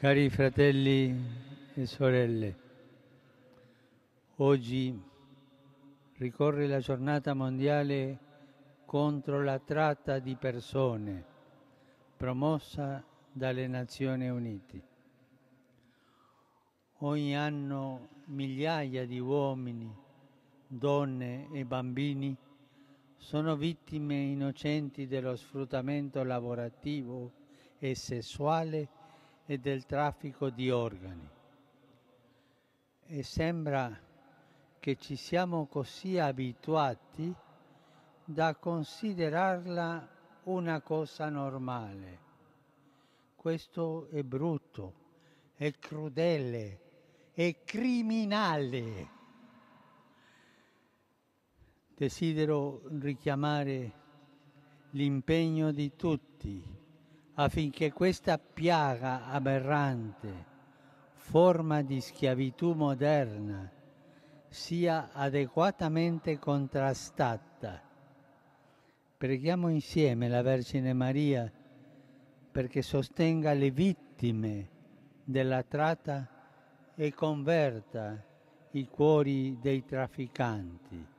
Cari fratelli e sorelle, oggi ricorre la giornata mondiale contro la tratta di persone promossa dalle Nazioni Unite. Ogni anno migliaia di uomini, donne e bambini sono vittime innocenti dello sfruttamento lavorativo e sessuale e del traffico di organi. E sembra che ci siamo così abituati da considerarla una cosa normale. Questo è brutto, è crudele, è criminale. Desidero richiamare l'impegno di tutti affinché questa piaga aberrante, forma di schiavitù moderna, sia adeguatamente contrastata. Preghiamo insieme la Vergine Maria perché sostenga le vittime della tratta e converta i cuori dei trafficanti.